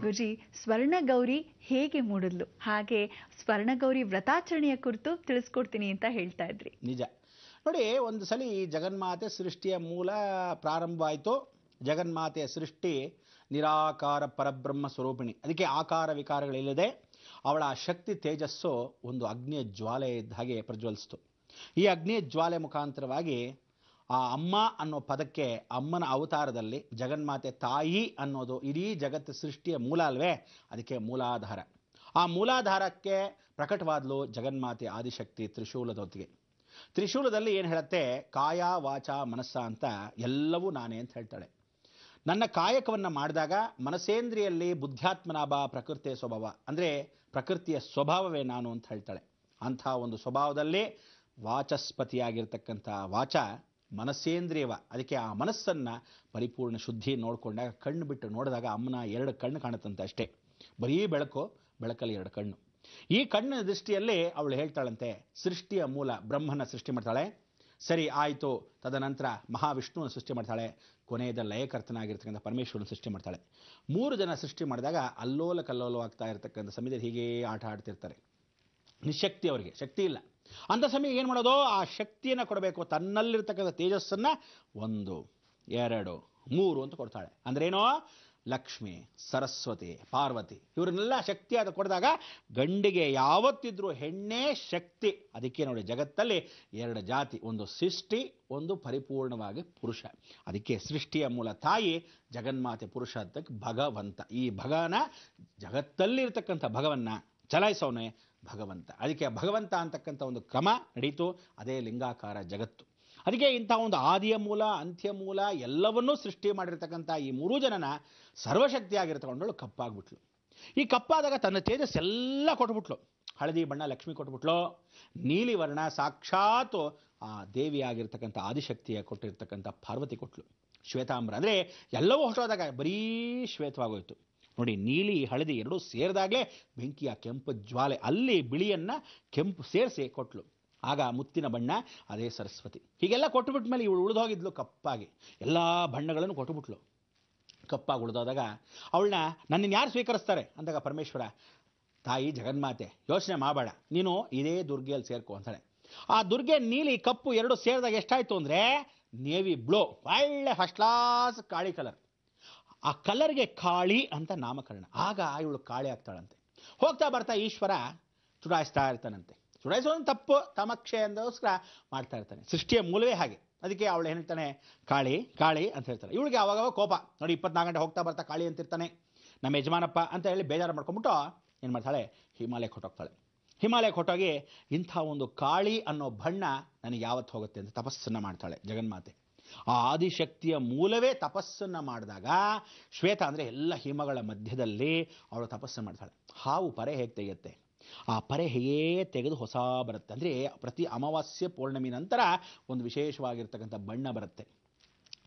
ಗುರುಜಿ ಸ್ವರ್ಣಗೌರಿ ಹೇಗೆ ಮೂಡಿದ್ಲು ಹಾಗೆ ಸ್ವರ್ಣಗೌರಿ ವ್ರತಾಚರಣೆಯ ಕುರಿತು ತಿಳಿಸ್ಕೊಡ್ತೀನಿ ಅಂತ ಹೇಳ್ತಾ ಇದ್ರಿ ನಿಜ ನೋಡಿ ಒಂದು ಸಲ ಜಗನ್ಮಾತೆ ಸೃಷ್ಟಿಯ ಮೂಲ ಪ್ರಾರಂಭ ಆಯಿತು ಜಗನ್ಮಾತೆಯ ಸೃಷ್ಟಿ ನಿರಾಕಾರ ಪರಬ್ರಹ್ಮ ಸ್ವರೂಪಿಣಿ ಅದಕ್ಕೆ ಆಕಾರ ವಿಕಾರಗಳಿಲ್ಲದೆ ಅವಳ ಆ ಶಕ್ತಿ ತೇಜಸ್ಸು ಒಂದು ಅಗ್ನಿಯ ಜ್ವಾಲೆ ಇದ್ದ ಹಾಗೆ ಪ್ರಜ್ವಲಿಸ್ತು ಈ ಅಗ್ನಿಯ ಜ್ವಾಲೆ ಮುಖಾಂತರವಾಗಿ ಆ ಅಮ್ಮ ಅನ್ನೋ ಪದಕ್ಕೆ ಅಮ್ಮನ ಅವತಾರದಲ್ಲಿ ಜಗನ್ಮಾತೆ ತಾಯಿ ಅನ್ನೋದು ಇಡೀ ಜಗತ್ತು ಸೃಷ್ಟಿಯ ಮೂಲ ಅಲ್ವೇ ಅದಕ್ಕೆ ಮೂಲಾಧಾರ ಆ ಮೂಲಾಧಾರಕ್ಕೆ ಪ್ರಕಟವಾದಲು ಜಗನ್ಮಾತೆ ಆದಿಶಕ್ತಿ ತ್ರಿಶೂಲದೊತ್ತಿಗೆ ತ್ರಿಶೂಲದಲ್ಲಿ ಏನು ಹೇಳುತ್ತೆ ಕಾಯ ವಾಚ ಮನಸ್ಸ ಅಂತ ಎಲ್ಲವೂ ನಾನೇ ಅಂತ ಹೇಳ್ತಾಳೆ ನನ್ನ ಕಾಯಕವನ್ನು ಮಾಡಿದಾಗ ಮನಸೇಂದ್ರಿಯಲ್ಲಿ ಬುದ್ಧ್ಯಾತ್ಮನಾಭ ಪ್ರಕೃತಿಯ ಸ್ವಭಾವ ಅಂದರೆ ಪ್ರಕೃತಿಯ ಸ್ವಭಾವವೇ ನಾನು ಅಂತ ಹೇಳ್ತಾಳೆ ಅಂಥ ಒಂದು ಸ್ವಭಾವದಲ್ಲೇ ವಾಚಸ್ಪತಿಯಾಗಿರ್ತಕ್ಕಂಥ ವಾಚ ಮನಸ್ಸೇಂದ್ರಿಯವ ಅದಕ್ಕೆ ಆ ಮನಸ್ಸನ್ನು ಪರಿಪೂರ್ಣ ಶುದ್ಧಿ ನೋಡಿಕೊಂಡಾಗ ಕಣ್ಣು ಬಿಟ್ಟು ನೋಡಿದಾಗ ಅಮ್ಮನ ಎರಡು ಕಣ್ಣು ಕಾಣುತ್ತಂತೆ ಅಷ್ಟೇ ಬರೀ ಬೆಳಕು ಬೆಳಕಲ್ಲಿ ಎರಡು ಕಣ್ಣು ಈ ಕಣ್ಣಿನ ದೃಷ್ಟಿಯಲ್ಲಿ ಅವಳು ಹೇಳ್ತಾಳಂತೆ ಸೃಷ್ಟಿಯ ಮೂಲ ಬ್ರಹ್ಮನ ಸೃಷ್ಟಿ ಮಾಡ್ತಾಳೆ ಸರಿ ಆಯಿತು ತದನಂತರ ಮಹಾವಿಷ್ಣುವನ್ನು ಸೃಷ್ಟಿ ಮಾಡ್ತಾಳೆ ಕೊನೆಯದ ಲಯಕರ್ತನಾಗಿರ್ತಕ್ಕಂಥ ಪರಮೇಶ್ವರನ ಸೃಷ್ಟಿ ಮಾಡ್ತಾಳೆ ಮೂರು ಜನ ಸೃಷ್ಟಿ ಮಾಡಿದಾಗ ಅಲ್ಲೋಲ ಕಲ್ಲೋಲವಾಗ್ತಾ ಇರ್ತಕ್ಕಂಥ ಸಮಯದಲ್ಲಿ ಹೀಗೆ ಆಟ ಆಡ್ತಿರ್ತಾರೆ ನಿಶಕ್ತಿ ಅವರಿಗೆ ಶಕ್ತಿ ಇಲ್ಲ ಅಂಥ ಸಮಯ ಏನು ಮಾಡೋದು ಆ ಶಕ್ತಿಯನ್ನು ಕೊಡಬೇಕು ತನ್ನಲ್ಲಿರ್ತಕ್ಕಂಥ ತೇಜಸ್ಸನ್ನು ಒಂದು ಎರಡು ಮೂರು ಅಂತ ಕೊಡ್ತಾಳೆ ಅಂದ್ರೇನೋ ಲಕ್ಷ್ಮಿ ಸರಸ್ವತಿ ಪಾರ್ವತಿ ಇವರನ್ನೆಲ್ಲ ಶಕ್ತಿಯಾದ ಕೊಡಿದಾಗ ಗಂಡಿಗೆ ಯಾವತ್ತಿದ್ರೂ ಹೆಣ್ಣೇ ಶಕ್ತಿ ಅದಕ್ಕೆ ನೋಡಿ ಜಗತ್ತಲ್ಲಿ ಎರಡು ಜಾತಿ ಒಂದು ಸೃಷ್ಟಿ ಒಂದು ಪರಿಪೂರ್ಣವಾಗಿ ಪುರುಷ ಅದಕ್ಕೆ ಸೃಷ್ಟಿಯ ಮೂಲ ತಾಯಿ ಜಗನ್ಮಾತೆ ಪುರುಷ ಅಂತ ಭಗವಂತ ಈ ಭಗನ ಜಗತ್ತಲ್ಲಿರ್ತಕ್ಕಂಥ ಭಗವನ್ನ ಚಲಾಯಿಸೋನೆ ಭಗವಂತ ಅದಕ್ಕೆ ಭಗವಂತ ಅಂತಕ್ಕಂಥ ಒಂದು ಕ್ರಮ ನಡೀತು ಅದೇ ಲಿಂಗಾಕಾರ ಜಗತ್ತು ಅದಕ್ಕೆ ಇಂಥ ಒಂದು ಆದಿಯ ಮೂಲ ಅಂತ್ಯ ಮೂಲ ಎಲ್ಲವನ್ನೂ ಸೃಷ್ಟಿ ಮಾಡಿರ್ತಕ್ಕಂಥ ಈ ಮೂರೂ ಜನನ ಸರ್ವಶಕ್ತಿಯಾಗಿರ್ತಕೊಂಡಳು ಕಪ್ಪಾಗ್ಬಿಟ್ಲು ಈ ಕಪ್ಪಾದಾಗ ತನ್ನ ತೇಜಸ್ ಎಲ್ಲ ಕೊಟ್ಬಿಟ್ಲು ಹಳದಿ ಬಣ್ಣ ಲಕ್ಷ್ಮಿ ಕೊಟ್ಬಿಟ್ಲು ನೀಲಿ ವರ್ಣ ಸಾಕ್ಷಾತ್ ಆ ದೇವಿಯಾಗಿರ್ತಕ್ಕಂಥ ಆದಿಶಕ್ತಿಯ ಕೊಟ್ಟಿರ್ತಕ್ಕಂಥ ಪಾರ್ವತಿ ಕೊಟ್ಲು ಶ್ವೇತಾಂಬರ ಅಂದರೆ ಎಲ್ಲವೂ ಹೊಸದಾಗ ಬರೀ ಶ್ವೇತವಾಗೋಯ್ತು ನೋಡಿ ನೀಲಿ ಹಳದಿ ಎರಡೂ ಸೇರಿದಾಗಲೇ ಬೆಂಕಿಯ ಕೆಂಪು ಜ್ವಾಲೆ ಅಲ್ಲಿ ಬಿಳಿಯನ್ನು ಕೆಂಪು ಸೇರಿಸಿ ಕೊಟ್ಲು ಆಗ ಮುತ್ತಿನ ಬಣ್ಣ ಅದೇ ಸರಸ್ವತಿ ಹೀಗೆಲ್ಲ ಕೊಟ್ಟುಬಿಟ್ಟ ಮೇಲೆ ಇವಳು ಉಳಿದೋಗಿದ್ಲು ಕಪ್ಪಾಗಿ ಎಲ್ಲ ಬಣ್ಣಗಳನ್ನು ಕೊಟ್ಟುಬಿಟ್ಲು ಕಪ್ಪಾಗಿ ಉಳಿದೋದಾಗ ಅವಳನ್ನ ನನ್ನನ್ನು ಯಾರು ಸ್ವೀಕರಿಸ್ತಾರೆ ಅಂದಾಗ ಪರಮೇಶ್ವರ ತಾಯಿ ಜಗನ್ಮಾತೆ ಯೋಚನೆ ಮಾಡಬೇಡ ನೀನು ಇದೇ ದುರ್ಗೆಯಲ್ಲಿ ಸೇರ್ಕೋ ಅಂತಾಳೆ ಆ ದುರ್ಗೆ ನೀಲಿ ಕಪ್ಪು ಎರಡು ಸೇರಿದಾಗ ಎಷ್ಟಾಯಿತು ಅಂದರೆ ನೇವಿ ಬ್ಲೋ ಒಳ್ಳೆ ಫಸ್ಟ್ ಕ್ಲಾಸ್ ಕಾಳಿ ಕಲರ್ ಆ ಕಲರ್ಗೆ ಕಾಳಿ ಅಂತ ನಾಮಕರಣ ಆಗ ಇವಳು ಕಾಳಿ ಆಗ್ತಾಳಂತೆ ಹೋಗ್ತಾ ಬರ್ತಾ ಈಶ್ವರ ಚುಡಾಯಿಸ್ತಾ ಇರ್ತಾನಂತೆ ಸುಡಾಯಿಸೋದನ್ನು ತಪ್ಪು ತಮಕ್ಷೆ ಅಂದೋಸ್ಕರ ಮಾಡ್ತಾ ಇರ್ತಾನೆ ಸೃಷ್ಟಿಯ ಮೂಲವೇ ಹಾಗೆ ಅದಕ್ಕೆ ಅವಳು ಏನು ಹೇಳ್ತಾನೆ ಕಾಳಿ ಕಾಳಿ ಅಂತ ಹೇಳ್ತಾರೆ ಇವಳಿಗೆ ಅವಾಗವಾಗ ಕೋಪ ನೋಡಿ ಇಪ್ಪತ್ನಾಲ್ಕು ಗಂಟೆ ಹೋಗ್ತಾ ಬರ್ತಾ ಕಾಳಿ ಅಂತಿರ್ತಾನೆ ನಮ್ಮ ಯಜಮಾನಪ್ಪ ಅಂತ ಹೇಳಿ ಬೇಜಾರು ಮಾಡ್ಕೊಂಬಿಟ್ಟು ಏನು ಮಾಡ್ತಾಳೆ ಹಿಮಾಲಯಕ್ಕೆ ಹೊಟ್ಟೋಗ್ತಾಳೆ ಹಿಮಾಲಯಕ್ಕೆ ಹೊಟ್ಟೋಗಿ ಇಂಥ ಒಂದು ಕಾಳಿ ಅನ್ನೋ ಬಣ್ಣ ನನಗೆ ಯಾವತ್ತು ಹೋಗುತ್ತೆ ಅಂತ ತಪಸ್ಸನ್ನು ಮಾಡ್ತಾಳೆ ಜಗನ್ಮಾತೆ ಆ ಆದಿಶಕ್ತಿಯ ಮೂಲವೇ ತಪಸ್ಸನ್ನು ಮಾಡಿದಾಗ ಶ್ವೇತ ಅಂದರೆ ಎಲ್ಲ ಹಿಮಗಳ ಮಧ್ಯದಲ್ಲಿ ಅವಳು ತಪಸ್ಸು ಮಾಡ್ತಾಳೆ ಹಾವು ಪರೆ ಹೇಗೆ ತೆಗೆಯುತ್ತೆ ಆ ಪರೆ ಹೇಗೆ ತೆಗೆದು ಹೊಸ ಬರುತ್ತೆ ಅಂದರೆ ಪ್ರತಿ ಅಮಾವಾಸ್ಯೆ ಪೂರ್ಣಮಿ ನಂತರ ಒಂದು ವಿಶೇಷವಾಗಿರ್ತಕ್ಕಂಥ ಬಣ್ಣ ಬರುತ್ತೆ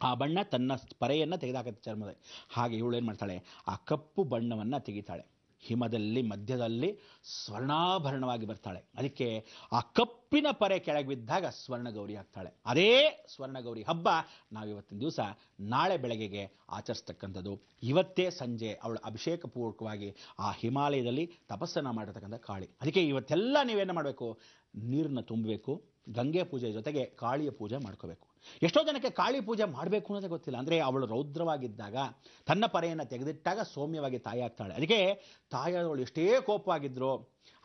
ಆ ಬಣ್ಣ ತನ್ನ ಪರೆಯನ್ನು ತೆಗೆದಾಕತ್ತೆ ಚರ್ಮದ ಹಾಗೆ ಇವಳು ಏನು ಮಾಡ್ತಾಳೆ ಆ ಕಪ್ಪು ಬಣ್ಣವನ್ನು ತೆಗಿತಾಳೆ ಹಿಮದಲ್ಲಿ ಮಧ್ಯದಲ್ಲಿ ಸ್ವರ್ಣಾಭರಣವಾಗಿ ಬರ್ತಾಳೆ ಅದಕ್ಕೆ ಆ ಕಪ್ಪಿನ ಪರೆ ಕೆಳಗೆ ಬಿದ್ದಾಗ ಸ್ವರ್ಣಗೌರಿ ಆಗ್ತಾಳೆ ಅದೇ ಸ್ವರ್ಣಗೌರಿ ಹಬ್ಬ ನಾವು ಇವತ್ತಿನ ದಿವಸ ನಾಳೆ ಬೆಳಗ್ಗೆಗೆ ಆಚರಿಸ್ತಕ್ಕಂಥದ್ದು ಇವತ್ತೇ ಸಂಜೆ ಅವಳು ಅಭಿಷೇಕ ಪೂರ್ವಕವಾಗಿ ಆ ಹಿಮಾಲಯದಲ್ಲಿ ತಪಸ್ಸನ್ನು ಮಾಡಿರ್ತಕ್ಕಂಥ ಕಾಳಿ ಅದಕ್ಕೆ ಇವತ್ತೆಲ್ಲ ನೀವೇನು ಮಾಡಬೇಕು ನೀರನ್ನು ತುಂಬಬೇಕು ಗಂಗೆ ಪೂಜೆ ಜೊತೆಗೆ ಕಾಳಿಯ ಪೂಜೆ ಮಾಡ್ಕೋಬೇಕು ಎಷ್ಟೋ ಜನಕ್ಕೆ ಕಾಳಿ ಪೂಜೆ ಮಾಡಬೇಕು ಅನ್ನೋದೇ ಗೊತ್ತಿಲ್ಲ ಅಂದರೆ ಅವಳು ರೌದ್ರವಾಗಿದ್ದಾಗ ತನ್ನ ಪರೆಯನ್ನು ತೆಗೆದಿಟ್ಟಾಗ ಸೌಮ್ಯವಾಗಿ ತಾಯಿ ಆಗ್ತಾಳೆ ಅದಕ್ಕೆ ತಾಯಿಯವಳು ಎಷ್ಟೇ ಕೋಪವಾಗಿದ್ರು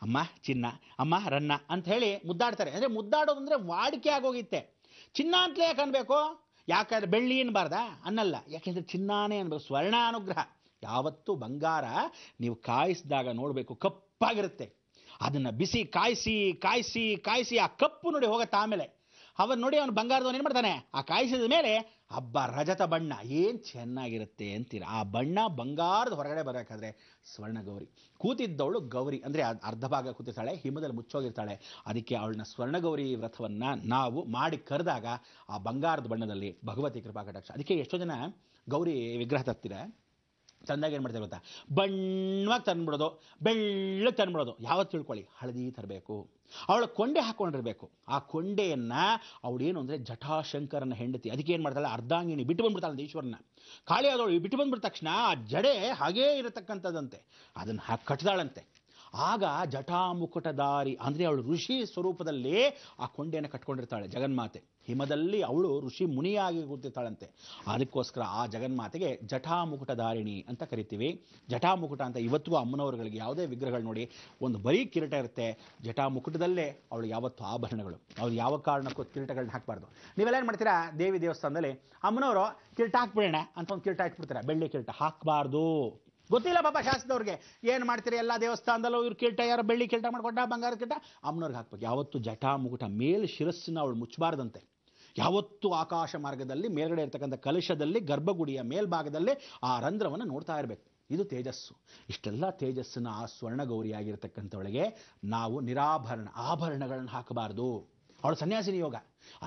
ಅಮ್ಮ ಚಿನ್ನ ಅಮ್ಮ ರನ್ನ ಅಂತ ಹೇಳಿ ಮುದ್ದಾಡ್ತಾರೆ ಅಂದರೆ ಅಂದರೆ ವಾಡಿಕೆ ಆಗೋಗಿತ್ತೆ ಚಿನ್ನ ಅಂತಲೇ ಯಾಕೆ ಅನ್ಬೇಕು ಯಾಕಂದ್ರೆ ಬೆಳ್ಳಿ ಅನ್ಬಾರ್ದಾ ಅನ್ನಲ್ಲ ಯಾಕೆಂದ್ರೆ ಚಿನ್ನಾನೇ ಅನ್ಬೇಕು ಸ್ವರ್ಣ ಅನುಗ್ರಹ ಯಾವತ್ತೂ ಬಂಗಾರ ನೀವು ಕಾಯಿಸಿದಾಗ ನೋಡಬೇಕು ಕಪ್ಪಾಗಿರುತ್ತೆ ಅದನ್ನು ಬಿಸಿ ಕಾಯಿಸಿ ಕಾಯಿಸಿ ಕಾಯಿಸಿ ಆ ಕಪ್ಪು ನೋಡಿ ಹೋಗತ್ತೆ ಆಮೇಲೆ ಅವನು ನೋಡಿ ಅವನು ಬಂಗಾರದವನು ಏನು ಮಾಡ್ತಾನೆ ಆ ಕಾಯಿಸಿದ ಮೇಲೆ ಹಬ್ಬ ರಜತ ಬಣ್ಣ ಏನು ಚೆನ್ನಾಗಿರುತ್ತೆ ಅಂತೀರ ಆ ಬಣ್ಣ ಬಂಗಾರದ ಹೊರಗಡೆ ಬರಬೇಕಾದ್ರೆ ಸ್ವರ್ಣ ಗೌರಿ ಕೂತಿದ್ದವಳು ಗೌರಿ ಅಂದರೆ ಅರ್ಧ ಭಾಗ ಕೂತಿರ್ತಾಳೆ ಹಿಮದಲ್ಲಿ ಮುಚ್ಚೋಗಿರ್ತಾಳೆ ಅದಕ್ಕೆ ಅವಳನ್ನ ಗೌರಿ ವ್ರತವನ್ನು ನಾವು ಮಾಡಿ ಕರೆದಾಗ ಆ ಬಂಗಾರದ ಬಣ್ಣದಲ್ಲಿ ಭಗವತಿ ಕೃಪಾ ಕಟಾಕ್ಷ ಅದಕ್ಕೆ ಎಷ್ಟೋ ಜನ ಗೌರಿ ವಿಗ್ರಹ ತರ್ತೀರ ತಂದಾಗ ಏನು ಮಾಡ್ತಾರೆ ಗೊತ್ತಾ ಬಣ್ಣವಾಗಿ ತಂದ್ಬಿಡೋದು ಬೆಳ್ಳಗೆ ತಂದ್ಬಿಡೋದು ಯಾವತ್ತು ತಿಳ್ಕೊಳ್ಳಿ ಹಳದಿ ತರಬೇಕು ಅವಳ ಕೊಂಡೆ ಹಾಕ್ಕೊಂಡಿರಬೇಕು ಆ ಕೊಂಡೆಯನ್ನು ಅವಳೇನು ಅಂದರೆ ಜಟಾಶಂಕರನ ಹೆಂಡತಿ ಅದಕ್ಕೆ ಏನು ಮಾಡ್ತಾಳೆ ಅರ್ಧಾಂಗಿಣಿ ಬಿಟ್ಟು ಬಂದ್ಬಿಡ್ತಾಳೆ ಈಶ್ವರನ ಖಾಲಿ ಆದವಳು ಬಿಟ್ಟು ಬಂದ್ಬಿಟ್ಟ ತಕ್ಷಣ ಆ ಜಡೆ ಹಾಗೇ ಇರತಕ್ಕಂಥದ್ದಂತೆ ಅದನ್ನು ಹಾಕಿ ಕಟ್ಟಿದಾಳಂತೆ ಆಗ ದಾರಿ ಅಂದರೆ ಅವಳು ಋಷಿ ಸ್ವರೂಪದಲ್ಲಿ ಆ ಕೊಂಡೆಯನ್ನು ಕಟ್ಕೊಂಡಿರ್ತಾಳೆ ಜಗನ್ಮಾತೆ ಹಿಮದಲ್ಲಿ ಅವಳು ಋಷಿ ಮುನಿಯಾಗಿ ಕೂತಿರ್ತಾಳಂತೆ ಅದಕ್ಕೋಸ್ಕರ ಆ ಜಗನ್ಮಾತೆಗೆ ಜಟಾಮುಕುಟಧಾರಿಣಿ ಅಂತ ಕರಿತೀವಿ ಜಟಾಮುಕುಟ ಅಂತ ಇವತ್ತು ಅಮ್ಮನವರುಗಳಿಗೆ ಯಾವುದೇ ವಿಗ್ರಹಗಳು ನೋಡಿ ಒಂದು ಬರೀ ಕಿರೀಟ ಇರುತ್ತೆ ಜಟಾಮುಕುಟದಲ್ಲೇ ಅವಳು ಯಾವತ್ತು ಆಭರಣಗಳು ಅವ್ರು ಯಾವ ಕಾರಣಕ್ಕೂ ಕಿರೀಟಗಳನ್ನ ಹಾಕಬಾರ್ದು ನೀವೆಲ್ಲೇನು ಮಾಡ್ತೀರಾ ದೇವಿ ದೇವಸ್ಥಾನದಲ್ಲಿ ಅಮ್ಮನವರು ಕಿರಟ ಹಾಕ್ಬಿಡೋಣ ಅಂತ ಒಂದು ಕಿರಟ ಹಾಕ್ಬಿಡ್ತಾರೆ ಬೆಳ್ಳಿ ಕಿರೀಟ ಹಾಕಬಾರ್ದು ಗೊತ್ತಿಲ್ಲ ಪಾಪ ಶಾಸ್ತ್ರದವ್ರಿಗೆ ಏನು ಮಾಡ್ತೀರಿ ಎಲ್ಲ ದೇವಸ್ಥಾನದಲ್ಲೂ ಇವ್ರು ಕಿಲ್ಟ ಯಾರು ಬೆಳ್ಳಿ ಕಿಲ್ಟ ಮಾಡಿಕೊಟ್ಟ ಬಂಗಾರ ಕಿಲ್ಟ ಅಮ್ಮನವ್ರಿಗೆ ಹಾಕ್ಬೇಕು ಯಾವತ್ತು ಜಟಾ ಮುಗುಟ ಮೇಲ್ ಶಿರಸ್ಸಿನ ಅವಳು ಮುಚ್ಚಬಾರ್ದಂತೆ ಯಾವತ್ತು ಆಕಾಶ ಮಾರ್ಗದಲ್ಲಿ ಮೇಲ್ಗಡೆ ಇರ್ತಕ್ಕಂಥ ಕಲಶದಲ್ಲಿ ಗರ್ಭಗುಡಿಯ ಮೇಲ್ಭಾಗದಲ್ಲಿ ಆ ರಂಧ್ರವನ್ನು ನೋಡ್ತಾ ಇರಬೇಕು ಇದು ತೇಜಸ್ಸು ಇಷ್ಟೆಲ್ಲ ತೇಜಸ್ಸಿನ ಆ ಸ್ವರ್ಣಗೌರಿಯಾಗಿರ್ತಕ್ಕಂಥವಳಿಗೆ ನಾವು ನಿರಾಭರಣ ಆಭರಣಗಳನ್ನು ಹಾಕಬಾರ್ದು ಅವಳು ಸನ್ಯಾಸಿನಿ ಯೋಗ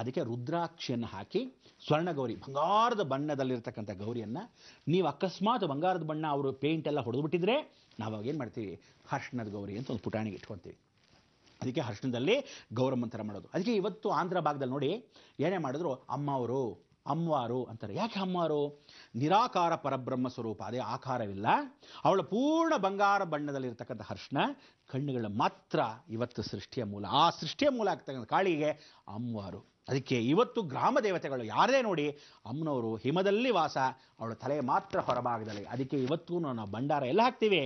ಅದಕ್ಕೆ ರುದ್ರಾಕ್ಷಿಯನ್ನು ಹಾಕಿ ಸ್ವರ್ಣ ಗೌರಿ ಬಂಗಾರದ ಬಣ್ಣದಲ್ಲಿರ್ತಕ್ಕಂಥ ಗೌರಿಯನ್ನು ನೀವು ಅಕಸ್ಮಾತ್ ಬಂಗಾರದ ಬಣ್ಣ ಅವರು ಪೇಂಟ್ ಎಲ್ಲ ಹೊಡೆದ್ಬಿಟ್ಟಿದ್ರೆ ಅವಾಗ ಏನು ಮಾಡ್ತೀವಿ ಹರ್ಷಣದ ಗೌರಿ ಅಂತ ಒಂದು ಪುಟಾಣಿಗೆ ಇಟ್ಕೊತೀವಿ ಅದಕ್ಕೆ ಹರ್ಷಣದಲ್ಲಿ ಗೌರವಂತರ ಮಾಡೋದು ಅದಕ್ಕೆ ಇವತ್ತು ಆಂಧ್ರ ಭಾಗದಲ್ಲಿ ನೋಡಿ ಏನೇ ಮಾಡಿದ್ರು ಅಮ್ಮ ಅವರು ಅಮ್ವಾರು ಅಂತಾರೆ ಯಾಕೆ ಅಮ್ಮಾರು ನಿರಾಕಾರ ಪರಬ್ರಹ್ಮ ಸ್ವರೂಪ ಅದೇ ಆಕಾರವಿಲ್ಲ ಅವಳ ಪೂರ್ಣ ಬಂಗಾರ ಬಣ್ಣದಲ್ಲಿರ್ತಕ್ಕಂಥ ಹರ್ಷಣ ಕಣ್ಣುಗಳ ಮಾತ್ರ ಇವತ್ತು ಸೃಷ್ಟಿಯ ಮೂಲ ಆ ಸೃಷ್ಟಿಯ ಮೂಲ ಆಗ್ತಕ್ಕಂಥ ಕಾಳಿಗೆ ಅಮ್ವಾರು ಅದಕ್ಕೆ ಇವತ್ತು ಗ್ರಾಮ ದೇವತೆಗಳು ಯಾರದೇ ನೋಡಿ ಅಮ್ಮನವರು ಹಿಮದಲ್ಲಿ ವಾಸ ಅವಳ ತಲೆ ಮಾತ್ರ ಹೊರಭಾಗದಲ್ಲಿ ಅದಕ್ಕೆ ಇವತ್ತು ನಾವು ಭಂಡಾರ ಎಲ್ಲ ಹಾಕ್ತೀವಿ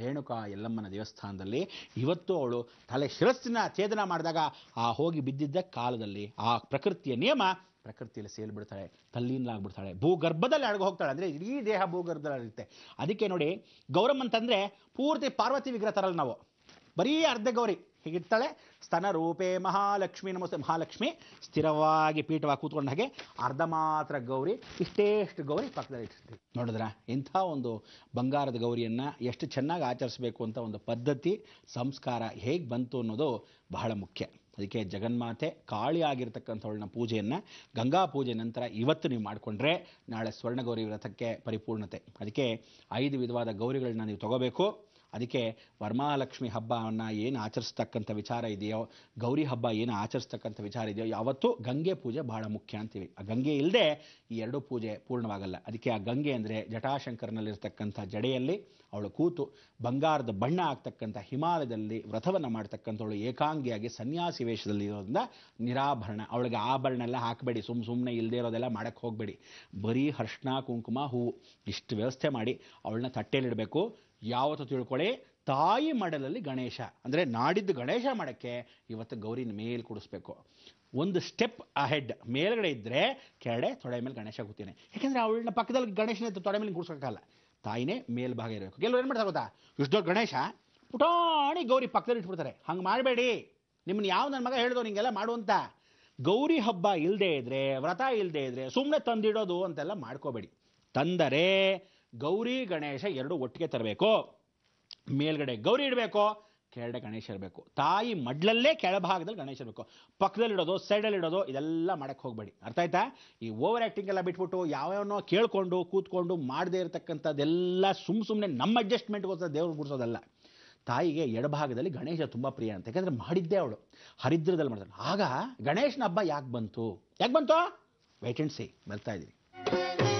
ರೇಣುಕಾ ಎಲ್ಲಮ್ಮನ ದೇವಸ್ಥಾನದಲ್ಲಿ ಇವತ್ತು ಅವಳು ತಲೆ ಶಿರಸ್ಸಿನ ಛೇದನ ಮಾಡಿದಾಗ ಆ ಹೋಗಿ ಬಿದ್ದಿದ್ದ ಕಾಲದಲ್ಲಿ ಆ ಪ್ರಕೃತಿಯ ನಿಯಮ ಪ್ರಕೃತಿಯಲ್ಲಿ ಸೇಲ್ಬಿಡ್ತಾಳೆ ಆಗ್ಬಿಡ್ತಾಳೆ ಭೂಗರ್ಭದಲ್ಲಿ ಅಡಗು ಹೋಗ್ತಾಳೆ ಅಂದರೆ ಇಡೀ ದೇಹ ಭೂಗರ್ಭದಲ್ಲಿರುತ್ತೆ ಅದಕ್ಕೆ ನೋಡಿ ಗೌರಮ್ ಅಂತಂದರೆ ಪೂರ್ತಿ ಪಾರ್ವತಿ ವಿಗ್ರಹ ತರಲ್ಲ ನಾವು ಬರೀ ಅರ್ಧ ಗೌರಿ ಹೀಗಿರ್ತಾಳೆ ಸ್ತನ ರೂಪೇ ಮಹಾಲಕ್ಷ್ಮಿ ನಮಸ್ತೆ ಮಹಾಲಕ್ಷ್ಮಿ ಸ್ಥಿರವಾಗಿ ಪೀಠವಾಗಿ ಕೂತ್ಕೊಂಡ ಹಾಗೆ ಅರ್ಧ ಮಾತ್ರ ಗೌರಿ ಇಷ್ಟೇಷ್ಟು ಗೌರಿ ಪಕ್ಕದಲ್ಲಿ ಇಟ್ಟಿರ್ತೀವಿ ನೋಡಿದ್ರ ಇಂಥ ಒಂದು ಬಂಗಾರದ ಗೌರಿಯನ್ನು ಎಷ್ಟು ಚೆನ್ನಾಗಿ ಆಚರಿಸಬೇಕು ಅಂತ ಒಂದು ಪದ್ಧತಿ ಸಂಸ್ಕಾರ ಹೇಗೆ ಬಂತು ಅನ್ನೋದು ಬಹಳ ಮುಖ್ಯ ಅದಕ್ಕೆ ಜಗನ್ಮಾತೆ ಕಾಳಿ ಆಗಿರ್ತಕ್ಕಂಥವಳನ್ನ ಪೂಜೆಯನ್ನು ಗಂಗಾ ಪೂಜೆ ನಂತರ ಇವತ್ತು ನೀವು ಮಾಡಿಕೊಂಡ್ರೆ ನಾಳೆ ಸ್ವರ್ಣಗೌರಿ ವ್ರತಕ್ಕೆ ಪರಿಪೂರ್ಣತೆ ಅದಕ್ಕೆ ಐದು ವಿಧವಾದ ಗೌರಿಗಳನ್ನ ನೀವು ತಗೋಬೇಕು ಅದಕ್ಕೆ ವರಮಹಾಲಕ್ಷ್ಮಿ ಹಬ್ಬವನ್ನು ಏನು ಆಚರಿಸ್ತಕ್ಕಂಥ ವಿಚಾರ ಇದೆಯೋ ಗೌರಿ ಹಬ್ಬ ಏನು ಆಚರಿಸ್ತಕ್ಕಂಥ ವಿಚಾರ ಇದೆಯೋ ಯಾವತ್ತೂ ಗಂಗೆ ಪೂಜೆ ಬಹಳ ಮುಖ್ಯ ಅಂತೀವಿ ಆ ಗಂಗೆ ಇಲ್ಲದೆ ಈ ಎರಡು ಪೂಜೆ ಪೂರ್ಣವಾಗಲ್ಲ ಅದಕ್ಕೆ ಆ ಗಂಗೆ ಅಂದರೆ ಜಟಾಶಂಕರ್ನಲ್ಲಿರ್ತಕ್ಕಂಥ ಜಡೆಯಲ್ಲಿ ಅವಳು ಕೂತು ಬಂಗಾರದ ಬಣ್ಣ ಆಗ್ತಕ್ಕಂಥ ಹಿಮಾಲಯದಲ್ಲಿ ವ್ರತವನ್ನು ಮಾಡ್ತಕ್ಕಂಥವಳು ಏಕಾಂಗಿಯಾಗಿ ಸನ್ಯಾಸಿ ವೇಷದಲ್ಲಿ ಇರೋದ್ರಿಂದ ನಿರಾಭರಣ ಅವಳಿಗೆ ಆಭರಣ ಎಲ್ಲ ಹಾಕಬೇಡಿ ಸುಮ್ಮ ಸುಮ್ಮನೆ ಇಲ್ಲದೆ ಇರೋದೆಲ್ಲ ಮಾಡೋಕ್ಕೆ ಹೋಗಬೇಡಿ ಬರೀ ಹರ್ಷಣ ಕುಂಕುಮ ಹೂವು ಇಷ್ಟು ವ್ಯವಸ್ಥೆ ಮಾಡಿ ಅವಳನ್ನ ತಟ್ಟೆಯಲ್ಲಿಡಬೇಕು ಯಾವತ್ತು ತಿಳ್ಕೊಳ್ಳಿ ತಾಯಿ ಮಡಲಲ್ಲಿ ಗಣೇಶ ಅಂದರೆ ನಾಡಿದ್ದು ಗಣೇಶ ಮಾಡೋಕ್ಕೆ ಇವತ್ತು ಗೌರಿನ ಮೇಲೆ ಕೊಡಿಸ್ಬೇಕು ಒಂದು ಸ್ಟೆಪ್ ಅಹೆಡ್ ಮೇಲ್ಗಡೆ ಇದ್ದರೆ ಕೆಳಗಡೆ ತೊಡೆ ಮೇಲೆ ಗಣೇಶ ಕೂತೀನಿ ಯಾಕೆಂದರೆ ಅವಳನ್ನ ಪಕ್ಕದಲ್ಲಿ ಗಣೇಶನ ತೊಡೆ ಮೇಲೆ ಕೂಡ್ಸೋಕ್ಕಲ್ಲ ತಾಯಿನೇ ಮೇಲ್ಭಾಗ ಇರಬೇಕು ಕೆಲವರು ಏನು ಮಾಡ್ತಾರೆ ಗೊತ್ತಾ ಇಷ್ಟು ಗಣೇಶ ಪುಟಾಣಿ ಗೌರಿ ಪಕ್ಕದಲ್ಲಿ ಇಟ್ಬಿಡ್ತಾರೆ ಹಂಗೆ ಮಾಡಬೇಡಿ ನಿಮ್ಮನ್ನ ಯಾವ ನನ್ನ ಮಗ ಹೇಳಿದೋ ನಿಂಗೆಲ್ಲ ಮಾಡುವಂತ ಗೌರಿ ಹಬ್ಬ ಇಲ್ಲದೆ ಇದ್ರೆ ವ್ರತ ಇಲ್ಲದೆ ಇದ್ರೆ ಸುಮ್ಮನೆ ತಂದಿಡೋದು ಅಂತೆಲ್ಲ ಮಾಡ್ಕೋಬೇಡಿ ತಂದರೆ ಗೌರಿ ಗಣೇಶ ಎರಡು ಒಟ್ಟಿಗೆ ತರಬೇಕು ಮೇಲ್ಗಡೆ ಗೌರಿ ಇಡಬೇಕು ಕೆಳಗಡೆ ಗಣೇಶ ಇರಬೇಕು ತಾಯಿ ಮಡ್ಲಲ್ಲೇ ಕೆಳಭಾಗದಲ್ಲಿ ಗಣೇಶ ಇರಬೇಕು ಸೈಡಲ್ಲಿ ಇಡೋದು ಇದೆಲ್ಲ ಮಾಡಕ್ಕೆ ಹೋಗಬೇಡಿ ಅರ್ಥ ಆಯ್ತಾ ಈ ಓವರ್ ಆ್ಯಕ್ಟಿಂಗ್ ಎಲ್ಲ ಬಿಟ್ಬಿಟ್ಟು ಯಾವ್ಯಾವನೋ ಕೇಳಿಕೊಂಡು ಕೂತ್ಕೊಂಡು ಮಾಡದೇ ಇರತಕ್ಕಂಥದ್ದೆಲ್ಲ ಸುಮ್ಮ ಸುಮ್ಮನೆ ನಮ್ಮ ಅಡ್ಜಸ್ಟ್ಮೆಂಟ್ಗೋಸ್ಕರ ದೇವ್ರಿಗೆ ಗುಡಿಸೋದಲ್ಲ ತಾಯಿಗೆ ಎಡಭಾಗದಲ್ಲಿ ಗಣೇಶ ತುಂಬ ಪ್ರಿಯ ಅಂತ ಯಾಕಂದರೆ ಮಾಡಿದ್ದೆ ಅವಳು ಹರಿದ್ರದಲ್ಲಿ ಮಾಡ್ತಾಳೆ ಆಗ ಗಣೇಶನ ಹಬ್ಬ ಯಾಕೆ ಬಂತು ಯಾಕೆ ಬಂತು ವೇಟ್ ಬರ್ತಾ ಇದ್ದೀನಿ